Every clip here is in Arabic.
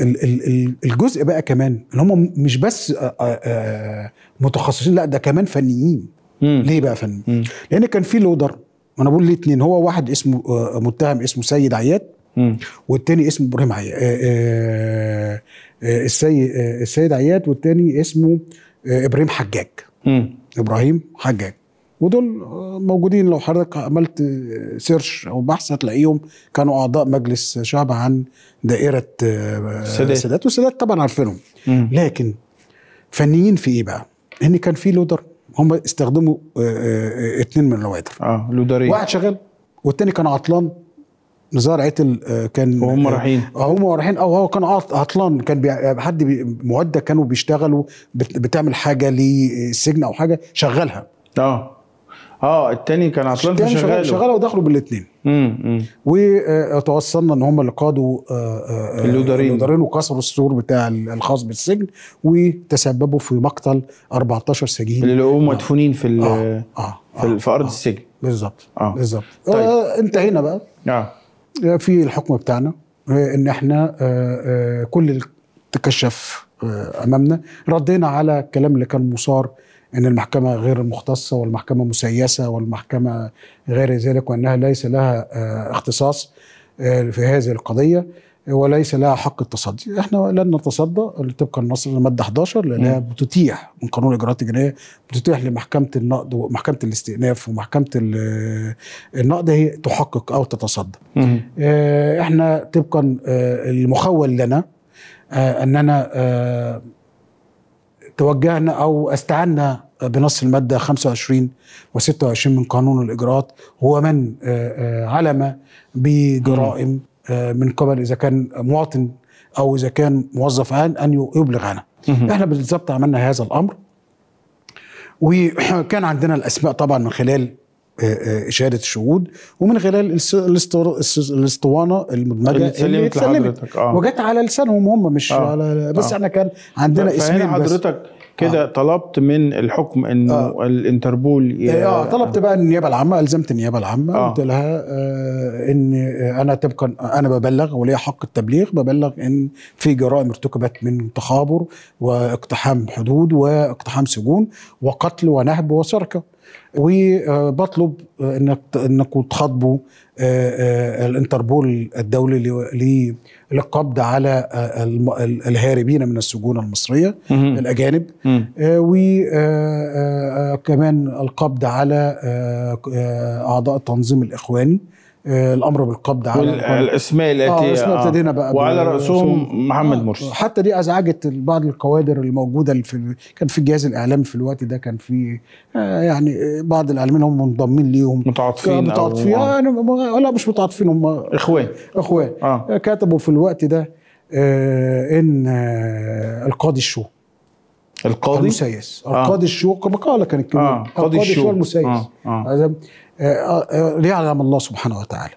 الجزء بقى كمان ان هم مش بس آه، آه، آه، متخصصين لا ده كمان فنيين مم. ليه بقى فني مم. لان كان في لودر انا بقول ليه اتنين هو واحد اسمه متهم اسمه سيد عياد والتاني اسمه ابراهيم عياد السيد السيد عياد والتاني اسمه ابراهيم حجاج مم. ابراهيم حجاج ودول موجودين لو حضرتك عملت سيرش او بحث هتلاقيهم كانوا اعضاء مجلس شعب عن دائره السادات آه، السادات والسادات طبعا عارفينهم لكن فنيين في ايه بقى؟ ان كان في لودر هم استخدموا اثنين آه، آه، من اللوادر اه لودرين واحد شغال والتاني كان عطلان نزار عتل كان وهم رايحين هم رايحين او هو كان عطلان كان حد بي معده كانوا بيشتغلوا بتعمل حاجه للسجن او حاجه شغلها اه اه التاني كان عطلان في شغاله شغاله ودخلوا بالاثنين وتوصلنا ان هم اللي قادوا آه، آه، آه، اللودرين اللودرين وكسروا السور بتاع الخاص بالسجن وتسببوا في مقتل 14 سجين اللي لقوهم مدفونين في آه. آه. في, في ارض آه. السجن بالظبط آه. بالظبط طيب. آه انتهينا بقى آه. في الحكم بتاعنا ان احنا آه آه كل اللي تكشف امامنا ردينا على الكلام اللي كان مصار أن المحكمة غير مختصه والمحكمة مسيسة والمحكمة غير ذلك وأنها ليس لها آه، اختصاص آه، في هذه القضية وليس لها حق التصدي احنا لن نتصدى طبقا لنص الماده 11 لانها بتتيح من قانون الاجراءات الجنائيه بتتيح لمحكمه النقد ومحكمه الاستئناف ومحكمه آه، النقد هي تحقق او تتصدى احنا طبقا المخول لنا اننا توجهنا او استعنا بنص الماده 25 و26 من قانون الاجراءات هو من آه، آه، علم بجرائم آه، من قبل اذا كان مواطن او اذا كان موظف عن ان يبلغ عنها. احنا بالضبط عملنا هذا الامر وكان عندنا الاسماء طبعا من خلال اشاده الشهود ومن خلال الاسطوانه المدمجه اللي اتسلمت, اتسلمت. آه. وجت على لسانهم هم مش آه. على آه. بس آه. احنا كان عندنا اسمين بس حضرتك كده آه. طلبت من الحكم انه آه. الانتربول إيه، اه طلبت بقى النيابه العامه الزمت النيابه العامه آه. قلت لها آه ان آه، انا طبقا انا ببلغ ولي حق التبليغ ببلغ ان في جرائم ارتكبت من تخابر واقتحام حدود واقتحام سجون وقتل ونهب وسرقه وبطلب آه، انك انكم تخاطبوا آه، آه، الانتربول الدولي للقبض على الهاربين من السجون المصريه الاجانب وكمان القبض على اعضاء التنظيم الاخواني آه، الامر بالقبض على الاسماء الاتيه اه اسماء ابتدينا آه. بقى وعلى راسهم محمد آه، مرسي حتى دي ازعجت بعض الكوادر الموجوده في كان في الجهاز الاعلامي في الوقت ده كان في يعني بعض الاعلاميين هم منضمين ليهم متعاطفين متعاطفين آه لا مش متعاطفين هم اخوان اخوان آه. كتبوا في الوقت ده ان القاضي الشو القاضي المسيس القاضي آه. الشو مقاله كانت كبيره آه. القاضي الشو المسيس آه. آه. آه، آه، ليعلم الله سبحانه وتعالى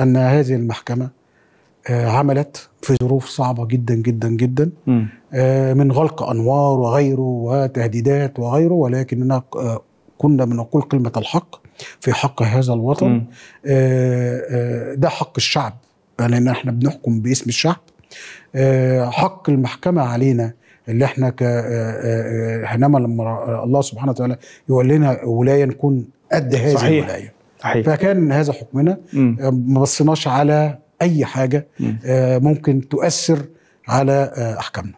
أن هذه المحكمة آه، عملت في ظروف صعبة جدا جدا جدا من غلق أنوار وغيره وتهديدات وغيره ولكننا كنا بنقول كلمة الحق في حق هذا الوطن ده حق الشعب لأن احنا بنحكم باسم الشعب حق المحكمة علينا اللي احنا ك انما لما الله سبحانه وتعالى يولينا ولايه نكون قد هذه صحيح. الولايه صحيح. فكان هذا حكمنا آه، ما بصيناش على اي حاجه آه، ممكن تؤثر على آه، احكامنا